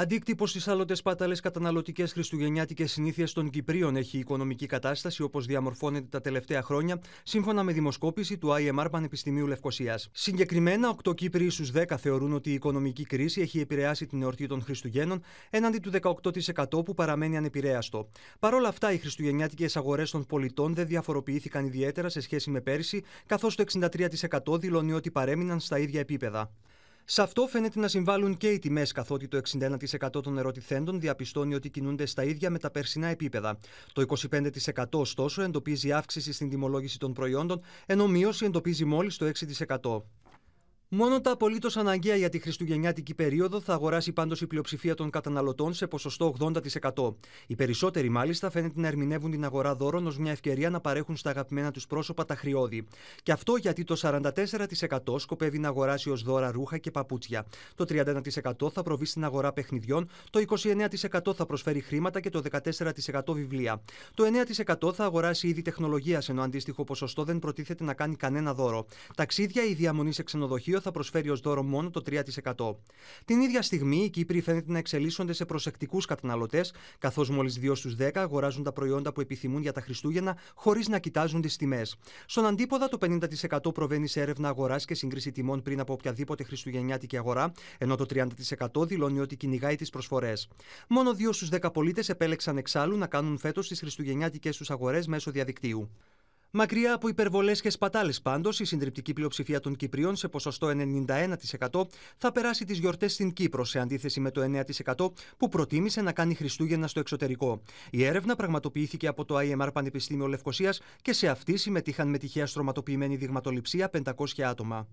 Αντίκτυπο στις άλλοτες σπάταλε καταναλωτικές χριστουγεννιάτικες συνήθειες των Κυπρίων έχει η οικονομική κατάσταση όπως διαμορφώνεται τα τελευταία χρόνια, σύμφωνα με δημοσκόπηση του IMR Πανεπιστημίου Λευκοσίας. Συγκεκριμένα, 8 Κύπροι στου 10 θεωρούν ότι η οικονομική κρίση έχει επηρεάσει την εορτή των Χριστουγέννων, έναντι του 18% που παραμένει ανεπηρέαστο. Παρ' όλα αυτά, οι χριστουγεννιάτικες αγορές των πολιτών δεν διαφοροποιήθηκαν ιδιαίτερα σε σχέση με πέρυσι, καθώς το 63% δηλώνει ότι παρέμειναν στα ίδια επίπεδα. Σε αυτό φαίνεται να συμβάλλουν και οι τιμές, καθότι το 61% των ερωτηθέντων διαπιστώνει ότι κινούνται στα ίδια με τα περσινά επίπεδα. Το 25% ωστόσο εντοπίζει αύξηση στην τιμολόγηση των προϊόντων, ενώ μείωση εντοπίζει μόλις το 6%. Μόνο τα απολύτως αναγκαία για τη χριστουγεννιάτικη περίοδο θα αγοράσει πάντως η πλειοψηφία των καταναλωτών σε ποσοστό 80%. Οι περισσότεροι, μάλιστα, φαίνεται να ερμηνεύουν την αγορά δώρων ως μια ευκαιρία να παρέχουν στα αγαπημένα τους πρόσωπα τα χριώδη. Και αυτό γιατί το 44% σκοπεύει να αγοράσει ως δώρα ρούχα και παπούτσια. Το 31% θα προβεί στην αγορά παιχνιδιών, το 29% θα προσφέρει χρήματα και το 14% βιβλία. Το 9% θα αγοράσει είδη τεχνολογίας, ενώ αντίστοιχο ποσοστό δεν προτίθεται να κάνει κανένα δώρο. Ταξίδια ή διαμονή σε ξενοδοχείο θα προσφέρει ως δώρο μόνο το 3%. Την ίδια στιγμή, οι Κύπροι φαίνεται να εξελίσσονται σε προσεκτικούς καταναλωτές, καθώς μόλις 2 στου 10 αγοράζουν τα προϊόντα που επιθυμούν για τα Χριστούγεννα, χωρίς να κοιτάζουν τις τιμές. Στον αντίποδα, το 50% προβαίνει σε έρευνα αγοράς και σύγκριση τιμών πριν από οποιαδήποτε χριστουγεννιάτικη αγορά, ενώ το 30% δηλώνει ότι κυνηγάει τις προσφορές. Μόνο 2 στου 10 πολίτες επέλεξαν εξάλλου να κάνουν φέτος τις χριστουγεννιάτικες τους αγορές μέσω διαδικτύου. Μακριά από υπερβολές και σπατάλες, πάντως, η συντριπτική πλειοψηφία των Κυπρίων σε ποσοστό 91% θα περάσει τις γιορτές στην Κύπρο, σε αντίθεση με το 9% που προτίμησε να κάνει Χριστούγεννα στο εξωτερικό. Η έρευνα πραγματοποιήθηκε από το IMR Πανεπιστήμιο Λευκοσίας και σε αυτή συμμετείχαν με τυχαία στρωματοποιημένη δειγματοληψία 500 άτομα.